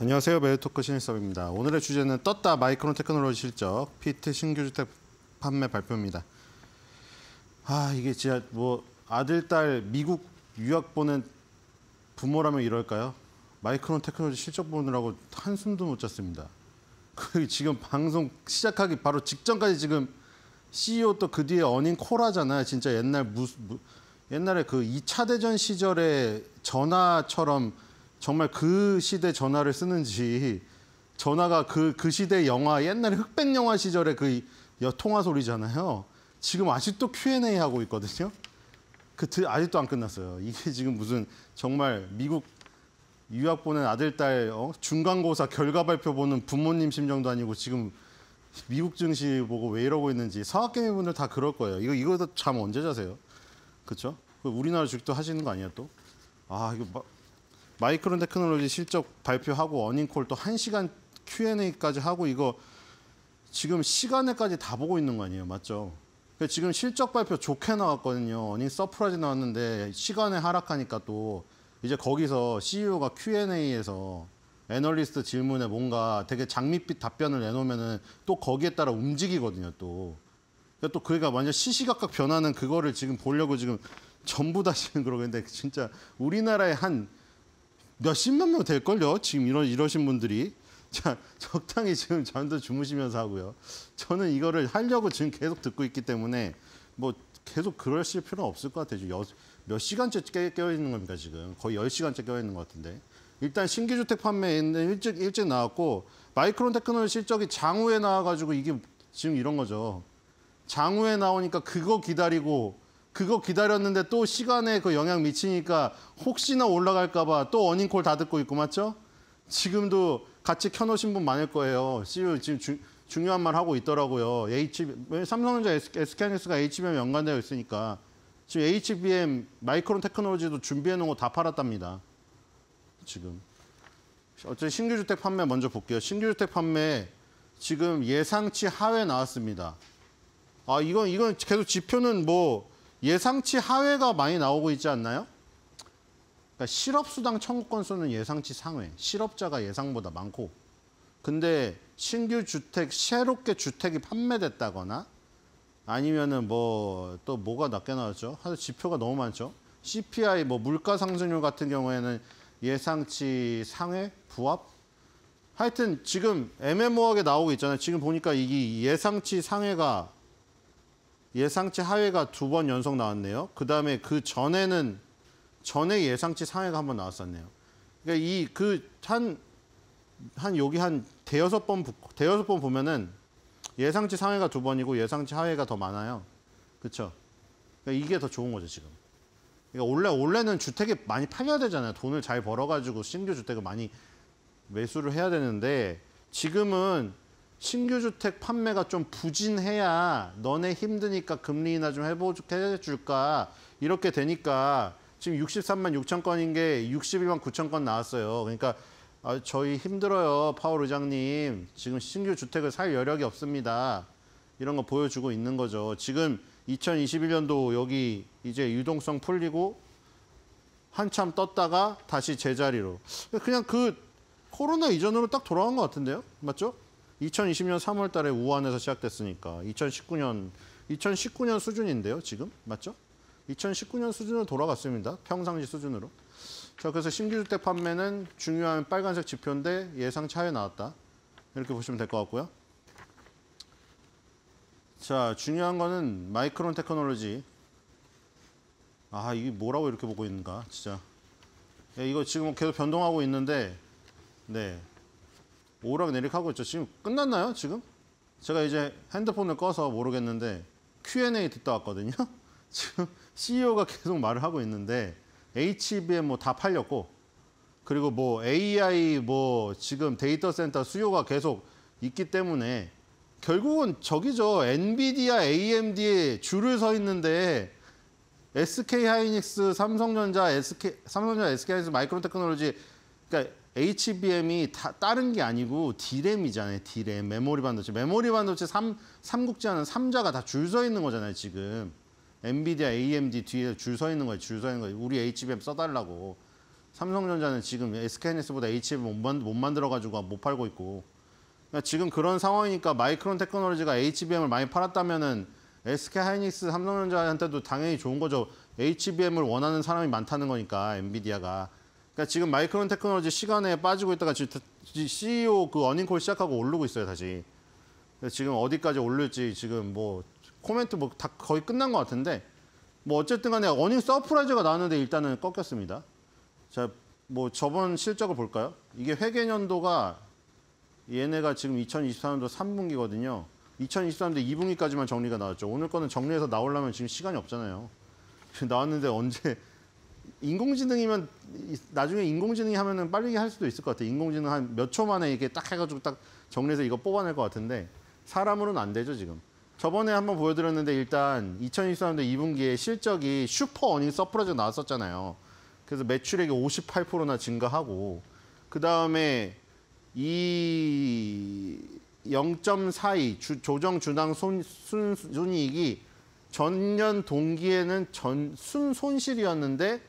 안녕하세요. 메일토크 신입섭입니다. 오늘의 주제는 떴다 마이크론 테크놀로지 실적 피트 신규 주택 판매 발표입니다. 아 이게 진짜 뭐 아들 딸 미국 유학 보낸 부모라면 이럴까요? 마이크론 테크놀로지 실적 보느라고 한숨도 못 잤습니다. 그 지금 방송 시작하기 바로 직전까지 지금 CEO 또 그 뒤에 어닝 코라잖아요. 진짜 옛날 무 무, 옛날에 그 2차 대전 시절에 전화처럼 정말 그 시대 전화를 쓰는지 전화가 그, 그 시대 영화 옛날에 흑백 영화 시절의 그 통화 소리잖아요. 지금 아직도 Q&A 하고 있거든요. 그 아직도 안 끝났어요. 이게 지금 무슨 정말 미국 유학 보낸 아들 딸 어? 중간고사 결과 발표 보는 부모님 심정도 아니고 지금 미국 증시 보고 왜 이러고 있는지 사학개미 분들 다 그럴 거예요. 이거 이거잠 언제 자세요? 그렇죠? 우리나라 주식도 하시는 거 아니야 또? 아 이거 막 마이크론 테크놀로지 실적 발표하고 어닝콜 또 1시간 Q&A까지 하고 이거 지금 시간에까지 다 보고 있는 거 아니에요. 맞죠? 그러니까 지금 실적 발표 좋게 나왔거든요. 어닝 서프라이즈 나왔는데 시간에 하락하니까 또 이제 거기서 CEO가 Q&A에서 애널리스트 질문에 뭔가 되게 장밋빛 답변을 내놓으면은 또 거기에 따라 움직이거든요. 또. 그러니까 또 그가 완전 시시각각 변하는 그거를 지금 보려고 지금 전부 다 지금 그러고 있는데 진짜 우리나라의 한 몇십만 명 될걸요. 지금 이러, 이러신 분들이. 자, 적당히 지금 잠도 주무시면서 하고요. 저는 이거를 하려고 지금 계속 듣고 있기 때문에 뭐 계속 그러실 필요는 없을 것 같아요. 여, 몇 시간째 깨, 어 있는 겁니까, 지금? 거의 열시간째 깨어 있는 것 같은데. 일단 신규주택 판매는 일찍, 일찍 나왔고 마이크론 테크놀 실적이 장후에 나와가지고 이게 지금 이런 거죠. 장후에 나오니까 그거 기다리고 그거 기다렸는데 또 시간에 그 영향 미치니까 혹시나 올라갈까 봐또 어닝콜 다 듣고 있고 맞죠? 지금도 같이 켜놓으신 분 많을 거예요. CEO 지금 주, 중요한 말 하고 있더라고요. H, 삼성전자 SK하이닉스가 HBM 연관되어 있으니까 지금 HBM 마이크론 테크놀로지도 준비해 놓은 거 다 팔았답니다. 지금. 어쨌든 신규 주택 판매 먼저 볼게요. 신규 주택 판매 지금 예상치 하회 나왔습니다. 아 이건 이건 계속 지표는 뭐 예상치 하회가 많이 나오고 있지 않나요? 그러니까 실업수당 청구 건수는 예상치 상회, 실업자가 예상보다 많고 근데 신규 주택, 새롭게 주택이 판매됐다거나 아니면은 뭐 또 뭐가 낮게 나왔죠? 지표가 너무 많죠. CPI 뭐 물가 상승률 같은 경우에는 예상치 상회 부합 하여튼 지금 애매모호하게 나오고 있잖아요. 지금 보니까 이 예상치 상회가 예상치 하회가 두 번 연속 나왔네요. 그다음에 그 전에는 전에 예상치 상회가 한 번 나왔었네요. 그러니까 이 그 한 한 여기 한 대여섯 번 대여섯 번 보면은 예상치 상회가 두 번이고 예상치 하회가 더 많아요. 그렇죠? 그러니까 이게 더 좋은 거죠 지금. 그러니까 원래 원래는 주택이 많이 팔려야 되잖아요. 돈을 잘 벌어가지고 신규 주택을 많이 매수를 해야 되는데 지금은 신규 주택 판매가 좀 부진해야 너네 힘드니까 금리 인하 좀 해보, 해줄까 이렇게 되니까 지금 63만 6천 건인 게 61만 9천 건 나왔어요. 그러니까 아, 저희 힘들어요, 파월 의장님. 지금 신규 주택을 살 여력이 없습니다. 이런 거 보여주고 있는 거죠. 지금 2021년도 여기 이제 유동성 풀리고 한참 떴다가 다시 제자리로. 그냥 그 코로나 이전으로 딱 돌아온 것 같은데요? 맞죠? 2020년 3월 달에 우한에서 시작됐으니까 2019년 2019년 수준인데요, 지금. 맞죠? 2019년 수준으로 돌아갔습니다. 평상시 수준으로. 자, 그래서 신규주택 판매는 중요한 빨간색 지표인데 예상차 하에 나왔다. 이렇게 보시면 될 것 같고요. 자, 중요한 거는 마이크론 테크놀로지. 아, 이게 뭐라고 이렇게 보고 있는가, 진짜. 예, 이거 지금 계속 변동하고 있는데, 네. 오락내리하고 있죠. 지금 끝났나요? 지금? 제가 이제 핸드폰을 꺼서 모르겠는데 Q&A 듣다 왔거든요. 지금 CEO가 계속 말을 하고 있는데 HBM 뭐다 팔렸고 그리고 뭐 AI 뭐 지금 데이터 센터 수요가 계속 있기 때문에 결국은 저기죠. 엔비디아, AMD에 줄을 서 있는데 SK 하이닉스, 삼성전자, SK 삼성전자, SK 하이닉스, 마이크론 테크놀로지 그러니까 HBM이 다, 다른 게 아니고 D램이잖아요. D램 메모리 반도체. 메모리 반도체 3 삼국지하는 삼자가다 줄 서 있는 거잖아요. 지금 엔비디아, AMD 뒤에 줄 서 있는 거예요. 줄 서 있는 거예요. 우리 HBM 써달라고. 삼성전자는 지금 SKNS보다 HBM 못 만들어가지고 못 팔고 있고. 그러니까 지금 그런 상황이니까 마이크론 테크놀로지가 HBM을 많이 팔았다면은 SK 하이닉스, 삼성전자한테도 당연히 좋은 거죠. HBM을 원하는 사람이 많다는 거니까 엔비디아가. 그러니까 지금 마이크론 테크놀로지 시간에 빠지고 있다가 지금 CEO 그 어닝콜 시작하고 오르고 있어요, 다시. 지금 어디까지 올릴지 지금 뭐 코멘트 뭐 다 거의 끝난 것 같은데 뭐 어쨌든 간에 어닝 서프라이즈가 나왔는데 일단은 꺾였습니다. 자, 뭐 저번 실적을 볼까요? 이게 회계년도가 얘네가 지금 2 0 2 4년도 3분기거든요. 2023년도 2분기까지만 정리가 나왔죠. 오늘 거는 정리해서 나오려면 지금 시간이 없잖아요. 나왔는데 언제 인공지능이면 나중에 인공지능이 하면은 빨리 할 수도 있을 것 같아요. 인공지능 한 몇 초 만에 이렇게 딱 해가지고 딱 정리해서 이거 뽑아낼 것 같은데 사람으로는 안 되죠 지금. 저번에 한번 보여드렸는데 일단 2023년도 2분기에 실적이 슈퍼 어닝 서프라이즈 나왔었잖아요. 그래서 매출액이 58%나 증가하고 그 다음에 이 0.42 주, 조정 준당 손, 순, 순이익이 전년 동기에는 전순 손실이었는데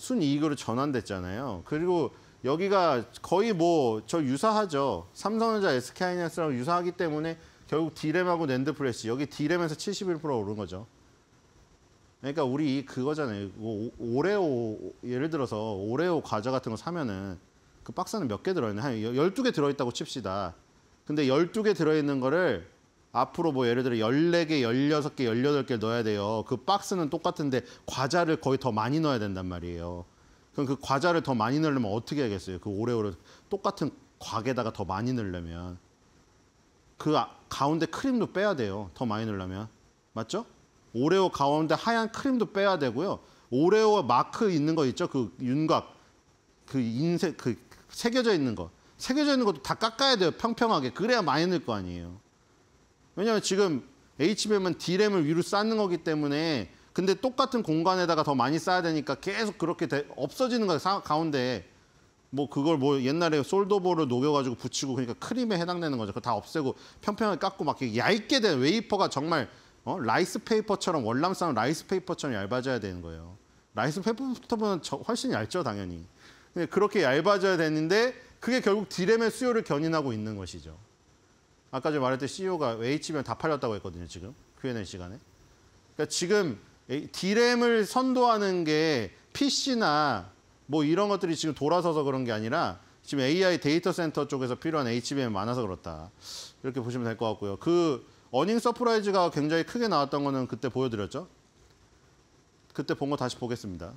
순이익으로 전환됐잖아요. 그리고 여기가 거의 뭐 저 유사하죠. 삼성전자 SK하이닉스랑 유사하기 때문에 결국 디램하고 랜드플래시 여기 디램에서 71% 오른 거죠. 그러니까 우리 그거잖아요. 뭐 오, 오레오 예를 들어서 오레오 과자 같은 거 사면은 그 박스는 몇 개 들어있나? 한 12개 들어있다고 칩시다. 근데 12개 들어있는 거를 앞으로 뭐 예를 들어 14개, 16개, 18개 넣어야 돼요. 그 박스는 똑같은데 과자를 거의 더 많이 넣어야 된단 말이에요. 그럼 그 과자를 더 많이 넣으려면 어떻게 하겠어요? 그 오레오를 똑같은 과에다가 더 많이 넣으려면 그 아, 가운데 크림도 빼야 돼요. 더 많이 넣으려면. 맞죠? 오레오 가운데 하얀 크림도 빼야 되고요. 오레오 마크 있는 거 있죠? 그 윤곽. 그 인색 그 새겨져 있는 거. 새겨져 있는 것도 다 깎아야 돼요. 평평하게. 그래야 많이 넣을 거 아니에요. 왜냐하면 지금 HBM은 D램을 위로 쌓는 거기 때문에 근데 똑같은 공간에다가 더 많이 쌓아야 되니까 계속 그렇게 되, 없어지는 거야 사, 가운데 뭐 그걸 뭐 옛날에 솔도보를 녹여가지고 붙이고 그러니까 크림에 해당되는 거죠 그거 다 없애고 평평하게 깎고 막 이렇게 얇게 된 웨이퍼가 정말 어? 라이스페이퍼처럼 월남 싸 라이스페이퍼처럼 얇아져야 되는 거예요 라이스페이퍼보다는 훨씬 얇죠 당연히 근 그렇게 얇아져야 되는데 그게 결국 디램의 수요를 견인하고 있는 것이죠 아까 전에 말했듯이 CEO가 H면 다 팔렸다고 했거든요, 지금. Q&A 시간에. 그러니까 지금 D램을 선도하는 게 PC나 뭐 이런 것들이 지금 돌아서서 그런 게 아니라 지금 AI 데이터 센터 쪽에서 필요한 HBM이 많아서 그렇다. 이렇게 보시면 될 것 같고요. 그 어닝 서프라이즈가 굉장히 크게 나왔던 거는 그때 보여드렸죠? 그때 본 거 다시 보겠습니다.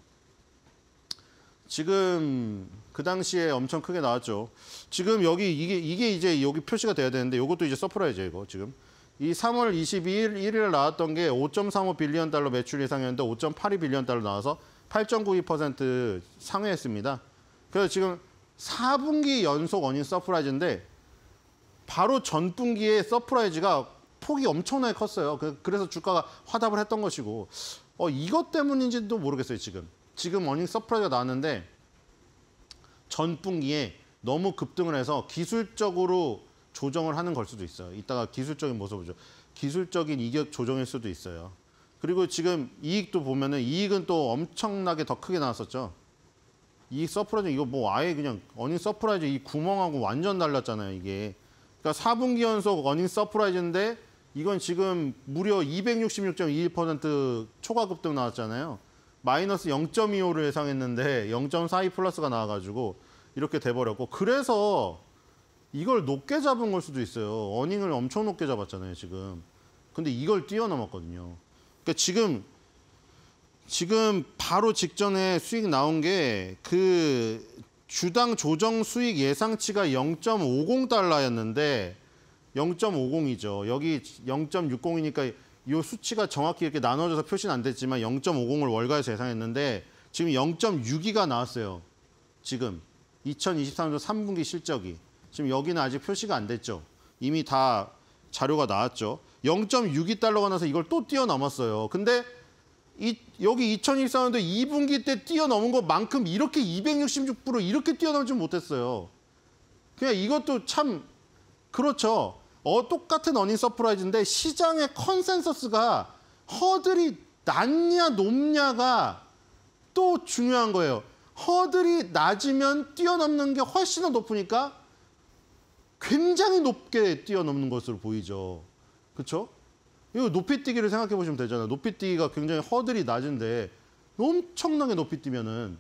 지금 그 당시에 엄청 크게 나왔죠. 지금 여기 이게 이게 이제 여기 표시가 돼야 되는데 이것도 이제 서프라이즈 이거 지금 이 3월 22일 1일 에 나왔던 게 5.35 빌리언 달러 매출 예상이었는데 5.82 빌리언 달러 나와서 8.92% 상회했습니다. 그래서 지금 4분기 연속 원인 서프라이즈인데 바로 전 분기에 서프라이즈가 폭이 엄청나게 컸어요. 그, 그래서 주가가 화답을 했던 것이고 어, 이것 때문인지도 모르겠어요 지금. 지금 어닝 서프라이즈가 나왔는데 전 분기에 너무 급등을 해서 기술적으로 조정을 하는 걸 수도 있어요. 이따가 기술적인 모습을보죠 기술적인 이격 조정일 수도 있어요. 그리고 지금 이익도 보면은 이익은 또 엄청나게 더 크게 나왔었죠. 이익 서프라이즈 이거 뭐 아예 그냥 어닝 서프라이즈 이 구멍하고 완전 달랐잖아요, 이게. 그러니까 4분기 연속 어닝 서프라이즈인데 이건 지금 무려 266.21% 초과 급등 나왔잖아요. 마이너스 0.25를 예상했는데 0.42 플러스가 나와가지고 이렇게 돼버렸고 그래서 이걸 높게 잡은 걸 수도 있어요. 어닝을 엄청 높게 잡았잖아요, 지금. 근데 이걸 뛰어넘었거든요. 그러니까 지금 지금 바로 직전에 수익 나온 게 그 주당 조정 수익 예상치가 0.50달러였는데 0.50이죠. 여기 0.60이니까 이 수치가 정확히 이렇게 나눠져서 표시는 안 됐지만 0.50을 월가에서 예상했는데 지금 0.62가 나왔어요. 지금 2023년 3분기 실적이. 지금 여기는 아직 표시가 안 됐죠. 이미 다 자료가 나왔죠. 0.62달러가 나서 이걸 또 뛰어넘었어요. 근데 이, 여기 2024년도 2분기 때 뛰어넘은 것만큼 이렇게 266% 이렇게 뛰어넘지 못했어요. 그냥 이것도 참 그렇죠. 어, 똑같은 어닝 서프라이즈인데 시장의 컨센서스가 허들이 낮냐 높냐가 또 중요한 거예요. 허들이 낮으면 뛰어넘는 게 훨씬 더 높으니까 굉장히 높게 뛰어넘는 것으로 보이죠. 그렇죠? 이거 높이뛰기를 생각해 보시면 되잖아요. 높이뛰기가 굉장히 허들이 낮은데 엄청나게 높이 뛰면은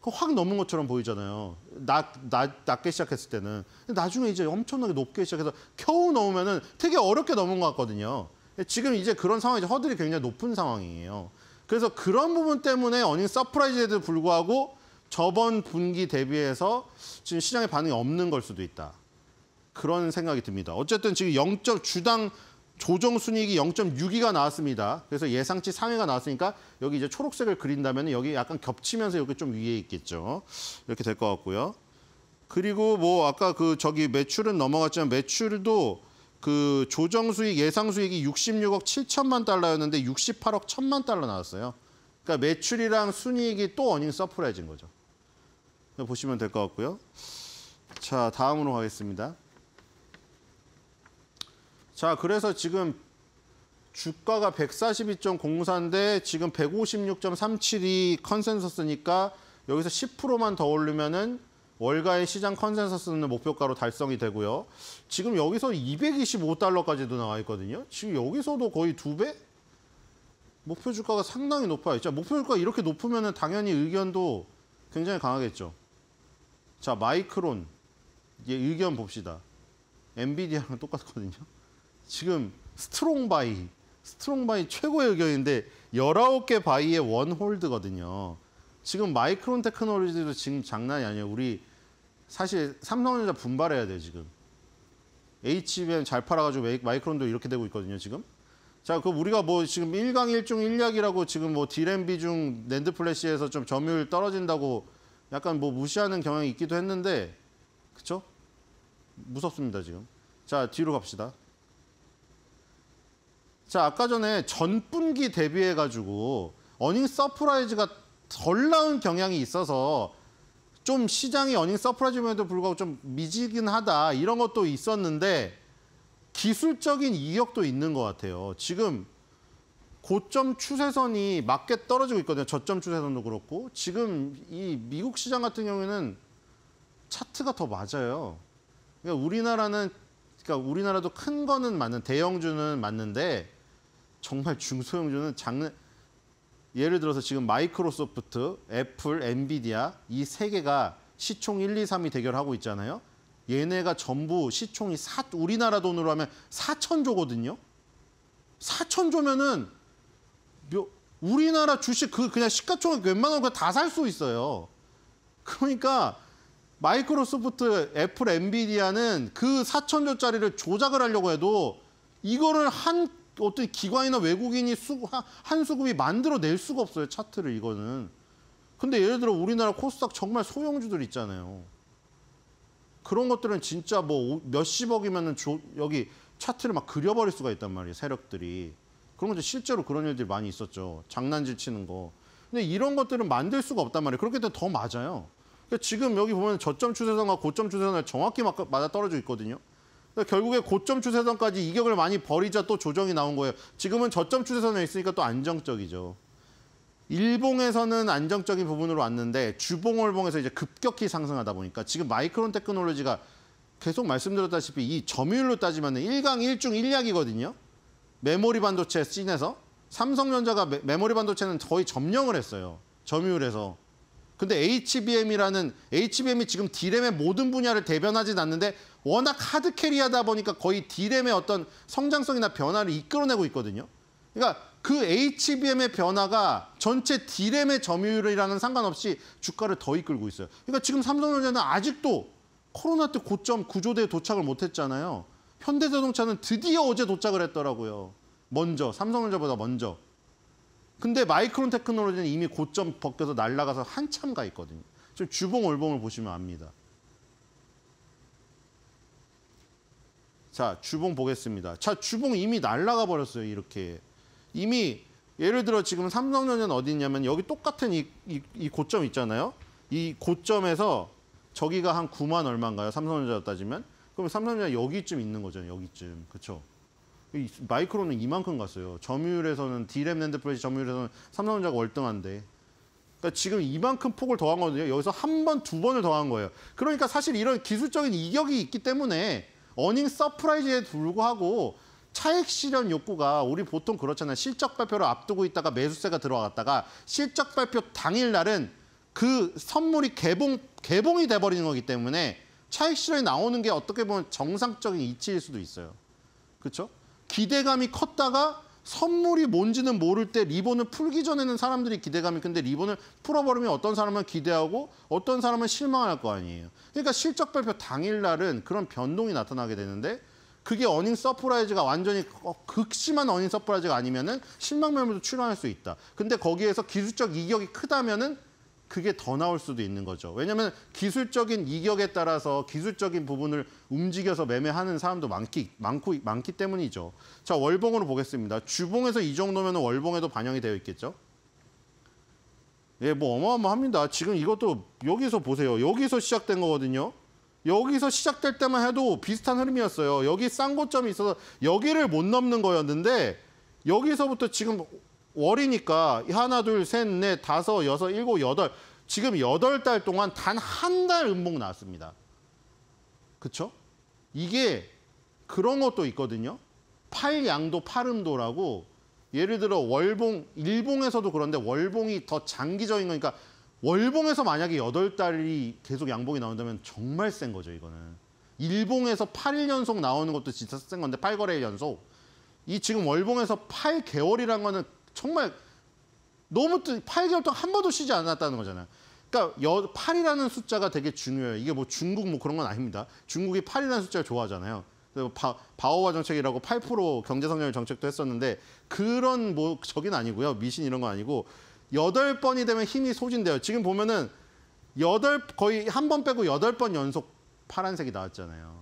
그확 넘은 것처럼 보이잖아요. 낮, 낮, 낮게 시작했을 때는. 나중에 이제 엄청나게 높게 시작해서 겨우 넘으면은 되게 어렵게 넘은 것 같거든요. 지금 이제 그런 상황이 허들이 굉장히 높은 상황이에요. 그래서 그런 부분 때문에 어닝 서프라이즈에도 불구하고 저번 분기 대비해서 지금 시장의 반응이 없는 걸 수도 있다. 그런 생각이 듭니다. 어쨌든 지금 0. 주당 조정 순이익이 0.62가 나왔습니다. 그래서 예상치 상회가 나왔으니까 여기 이제 초록색을 그린다면 여기 약간 겹치면서 여기 좀 위에 있겠죠. 이렇게 될 것 같고요. 그리고 뭐 아까 그 저기 매출은 넘어갔지만 매출도 그 조정 수익 예상 수익이 66억 7천만 달러였는데 68억 1천만 달러 나왔어요. 그러니까 매출이랑 순이익이 또 어닝 서프라이즈인 거죠. 보시면 될 것 같고요. 자, 다음으로 가겠습니다. 자, 그래서 지금 주가가 142.04인데 지금 1 5 6 3 7이 컨센서스니까 여기서 10%만 더올르면은 월가의 시장 컨센서스는 목표가로 달성이 되고요. 지금 여기서 225달러까지도 나와 있거든요. 지금 여기서도 거의 두 배? 목표 주가가 상당히 높아요. 진 목표 주가 이렇게 높으면 당연히 의견도 굉장히 강하겠죠. 자, 마이크론. 의견 봅시다. 엔비디아랑 똑같거든요. 지금 스트롱 바이, 스트롱 바이 최고의 의견인데 19개 바이의 원 홀드거든요. 지금 마이크론 테크놀로지도 지금 장난이 아니에요. 우리 사실 삼성전자 분발해야 돼요, 지금. HBM 잘 팔아가지고 마이크론도 이렇게 되고 있거든요, 지금. 자, 그 우리가 뭐 지금 1강 1중 1약이라고 지금 뭐 디램 비중 랜드 플래시에서 좀 점유율 떨어진다고 약간 뭐 무시하는 경향이 있기도 했는데, 그쵸? 무섭습니다, 지금. 자, 뒤로 갑시다. 자, 아까 전에 전분기 대비해 가지고 어닝 서프라이즈가 덜 나온 경향이 있어서 좀 시장이 어닝 서프라이즈에도 임 불구하고 좀 미지긴 하다 이런 것도 있었는데 기술적인 이격도 있는 것 같아요. 지금 고점 추세선이 맞게 떨어지고 있거든요. 저점 추세선도 그렇고 지금 이 미국 시장 같은 경우에는 차트가 더 맞아요. 그러니까 우리나라는 그러니까 우리나라도 큰 거는 맞는 대형주는 맞는데 정말 중소형주는 장르 예를 들어서 지금 마이크로소프트, 애플, 엔비디아 이 세 개가 시총 1, 2, 3이 대결하고 있잖아요. 얘네가 전부 시총이 사, 우리나라 돈으로 하면 4천조거든요. 4천조면은 우리나라 주식 그 그냥 시가총액 웬만한 거 다 살 수 있어요. 그러니까 마이크로소프트, 애플, 엔비디아는 그 4천조짜리를 조작을 하려고 해도 이거를 한 어떤 기관이나 외국인이 수급, 한 수급이 만들어낼 수가 없어요. 차트를 이거는. 근데 예를 들어 우리나라 코스닥 정말 소형주들 있잖아요. 그런 것들은 진짜 뭐 몇십억이면 여기 차트를 막 그려버릴 수가 있단 말이에요. 세력들이. 그런 것도 실제로 그런 일들이 많이 있었죠. 장난질 치는 거. 근데 이런 것들은 만들 수가 없단 말이에요. 그렇게 되면 더 맞아요. 그러니까 지금 여기 보면 저점 추세선과 고점 추세선을 정확히 맞아 떨어져 있거든요. 그러니까 결국에 고점 추세선까지 이격을 많이 버리자또 조정이 나온 거예요. 지금은 저점 추세선에 있으니까 또 안정적이죠. 일봉에서는 안정적인 부분으로 왔는데 주봉월봉에서 이제 급격히 상승하다 보니까 지금 마이크론 테크놀로지가 계속 말씀드렸다시피 이 점유율로 따지면 1강 1중 1약이거든요. 메모리 반도체 씬에서 삼성전자가 메모리 반도체는 거의 점령을 했어요. 점유율에서. 근데 HBM이라는 HBM이 지금 D램의 모든 분야를 대변하진 않는데 워낙 하드 캐리하다 보니까 거의 D램의 어떤 성장성이나 변화를 이끌어내고 있거든요. 그러니까 그 HBM의 변화가 전체 D램의 점유율이랑은 상관없이 주가를 더 이끌고 있어요. 그러니까 지금 삼성전자는 아직도 코로나 때 고점 구조대에 도착을 못했잖아요. 현대자동차는 드디어 어제 도착을 했더라고요. 먼저, 삼성전자보다 먼저. 근데 마이크론 테크놀로지는 이미 고점 벗겨서 날아가서 한참 가 있거든요. 지금 주봉 월봉을 보시면 압니다. 자, 주봉 보겠습니다. 자, 주봉 이미 날아가 버렸어요. 이렇게. 이미 예를 들어 지금 삼성전자는 어디 있냐면 여기 똑같은 이, 이, 이 고점 있잖아요. 이 고점에서 저기가 한 9만 얼마인가요? 삼성전자 따지면. 그럼 삼성전자 여기쯤 있는 거죠. 여기쯤. 그렇죠? 마이크로는 이만큼 갔어요. 점유율에서는 디램 랜드플레이 점유율에서는 삼성전자가 월등한데 그러니까 지금 이만큼 폭을 더한 거거든요. 여기서 한 번, 두 번을 더한 거예요. 그러니까 사실 이런 기술적인 이격이 있기 때문에 어닝 서프라이즈에 불구하고 차익 실현 욕구가 우리 보통 그렇잖아요. 실적 발표를 앞두고 있다가 매수세가 들어갔다가 실적 발표 당일 날은 그 선물이 개봉 개봉이 돼 버리는 거기 때문에 차익 실현이 나오는 게 어떻게 보면 정상적인 이치일 수도 있어요. 그렇죠? 기대감이 컸다가 선물이 뭔지는 모를 때 리본을 풀기 전에는 사람들이 기대감이 근데 리본을 풀어버리면 어떤 사람은 기대하고 어떤 사람은 실망할 거 아니에요. 그러니까 실적 발표 당일날은 그런 변동이 나타나게 되는데 그게 어닝 서프라이즈가 완전히 어, 극심한 어닝 서프라이즈가 아니면은 실망 매물도 출연할 수 있다. 근데 거기에서 기술적 이격이 크다면은 그게 더 나올 수도 있는 거죠. 왜냐하면 기술적인 이격에 따라서 기술적인 부분을 움직여서 매매하는 사람도 많기, 많고, 많기 때문이죠. 자, 월봉으로 보겠습니다. 주봉에서 이 정도면 월봉에도 반영이 되어 있겠죠? 예, 뭐 어마어마합니다. 지금 이것도 여기서 보세요. 여기서 시작된 거거든요. 여기서 시작될 때만 해도 비슷한 흐름이었어요. 여기 쌍고점이 있어서 여기를 못 넘는 거였는데 여기서부터 지금 월이니까 하나, 둘, 셋, 넷, 다섯, 여섯, 일곱, 여덟 지금 여덟 달 동안 단 한 달 음봉 나왔습니다. 그렇죠? 이게 그런 것도 있거든요. 팔양도 팔음도라고 예를 들어 월봉, 일봉에서도 그런데 월봉이 더 장기적인 거니까 월봉에서 만약에 여덟 달이 계속 양봉이 나온다면 정말 센 거죠, 이거는. 일봉에서 팔 일 연속 나오는 것도 진짜 센 건데 팔거래일 연속. 이 지금 월봉에서 팔개월이란 거는 정말 너무 8개월 동안 한 번도 쉬지 않았다는 거잖아요. 그러니까 8이라는 숫자가 되게 중요해요. 이게 뭐 중국 뭐 그런 건 아닙니다. 중국이 8이라는 숫자를 좋아하잖아요. 바, 바오와 정책이라고 8% 경제성장률 정책도 했었는데 그런 뭐 저긴 아니고요. 미신 이런 건 아니고 여덟 번이 되면 힘이 소진돼요. 지금 보면은 거의 한 번 빼고 여덟 번 연속 파란색이 나왔잖아요.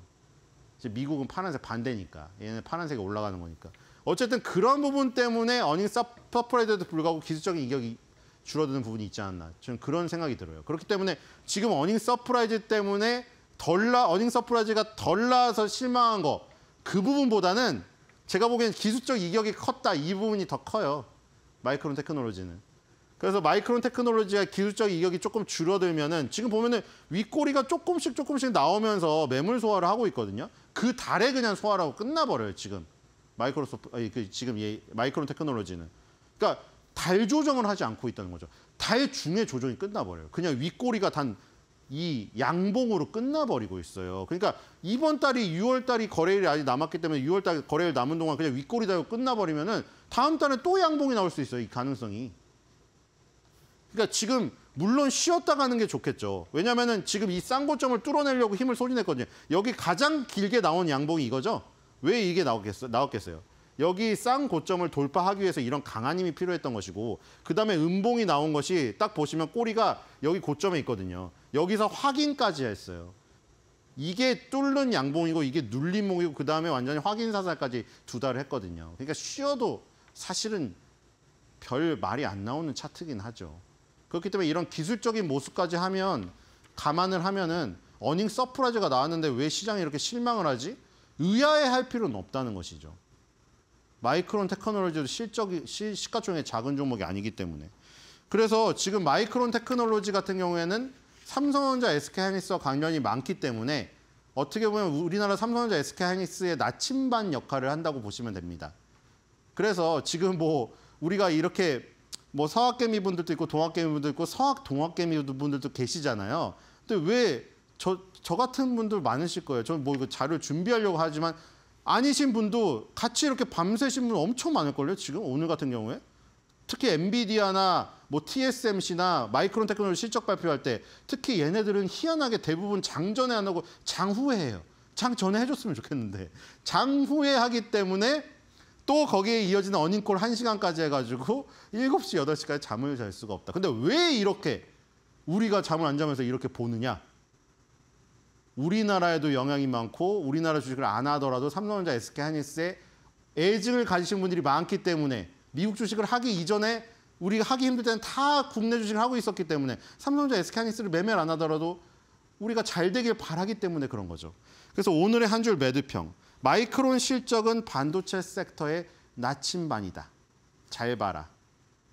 미국은 파란색 반대니까 얘는 파란색이 올라가는 거니까. 어쨌든 그런 부분 때문에 어닝 서프라이드에도 불구하고 기술적인 이격이 줄어드는 부분이 있지 않나 저는 그런 생각이 들어요. 그렇기 때문에 지금 어닝 서프라이즈 때문에 덜 나, 어닝 서프라이즈가 덜 나와서 실망한 거 그 부분보다는 제가 보기엔 기술적 이격이 컸다 이 부분이 더 커요. 마이크론 테크놀로지는. 그래서 마이크론 테크놀로지가 기술적 이격이 조금 줄어들면은 지금 보면은 윗꼬리가 조금씩 조금씩 나오면서 매물 소화를 하고 있거든요. 그 달에 그냥 소화라고 끝나버려요, 지금. 마이크로소프트 아니, 그 지금 예, 마이크론 테크놀로지는 그러니까 달 조정을 하지 않고 있다는 거죠. 달 중에 조정이 끝나버려요. 그냥 윗꼬리가 단 이 양봉으로 끝나버리고 있어요. 그러니까 이번 달이 6월 달이 거래일이 아직 남았기 때문에 6월 달 거래일 남은 동안 그냥 윗꼬리 달고 끝나버리면은 다음 달에 또 양봉이 나올 수 있어요. 이 가능성이. 그러니까 지금 물론 쉬었다 가는 게 좋겠죠. 왜냐면은 지금 이 쌍고점을 뚫어내려고 힘을 소진했거든요. 여기 가장 길게 나온 양봉이 이거죠. 왜 이게 나왔겠어, 나왔겠어요? 여기 쌍 고점을 돌파하기 위해서 이런 강한 힘이 필요했던 것이고 그다음에 음봉이 나온 것이 딱 보시면 꼬리가 여기 고점에 있거든요. 여기서 확인까지 했어요. 이게 뚫는 양봉이고 이게 눌림봉이고 그다음에 완전히 확인 사살까지 두 달을 했거든요. 그러니까 쉬어도 사실은 별 말이 안 나오는 차트긴 하죠. 그렇기 때문에 이런 기술적인 모습까지 하면 감안을 하면은 어닝 서프라이즈가 나왔는데 왜 시장이 이렇게 실망을 하지? 의아해할 필요는 없다는 것이죠. 마이크론 테크놀로지도 실적 시가총액 작은 종목이 아니기 때문에. 그래서 지금 마이크론 테크놀로지 같은 경우에는 삼성전자 SK하이닉스와 관련이 많기 때문에 어떻게 보면 우리나라 삼성전자 SK하이닉스의 나침반 역할을 한다고 보시면 됩니다. 그래서 지금 뭐 우리가 이렇게 뭐 서학개미 분들도 있고 동학개미 분들도 있고 서학 동학개미 분들도 계시잖아요. 근데 왜 저, 저 같은 분들 많으실 거예요. 저는 뭐 이거 자료 준비하려고 하지만 아니신 분도 같이 이렇게 밤새신 분 엄청 많을걸요, 지금? 오늘 같은 경우에? 특히 엔비디아나 뭐 TSMC나 마이크론 테크놀로지 실적 발표할 때 특히 얘네들은 희한하게 대부분 장전에 안 하고 장후에 해요. 장전에 해줬으면 좋겠는데. 장후에 하기 때문에 또 거기에 이어지는 어닝콜 1시간까지 해가지고 7시, 8시까지 잠을 잘 수가 없다. 근데 왜 이렇게 우리가 잠을 안 자면서 이렇게 보느냐? 우리나라에도 영향이 많고 우리나라 주식을 안 하더라도 삼성전자 SK 하이닉스에 애증을 가지신 분들이 많기 때문에 미국 주식을 하기 이전에 우리가 하기 힘들 때는 다 국내 주식을 하고 있었기 때문에 삼성전자 SK 하이닉스를 매매를 안 하더라도 우리가 잘 되길 바라기 때문에 그런 거죠. 그래서 오늘의 한 줄 매드평. 마이크론 실적은 반도체 섹터의 나침반이다. 잘 봐라.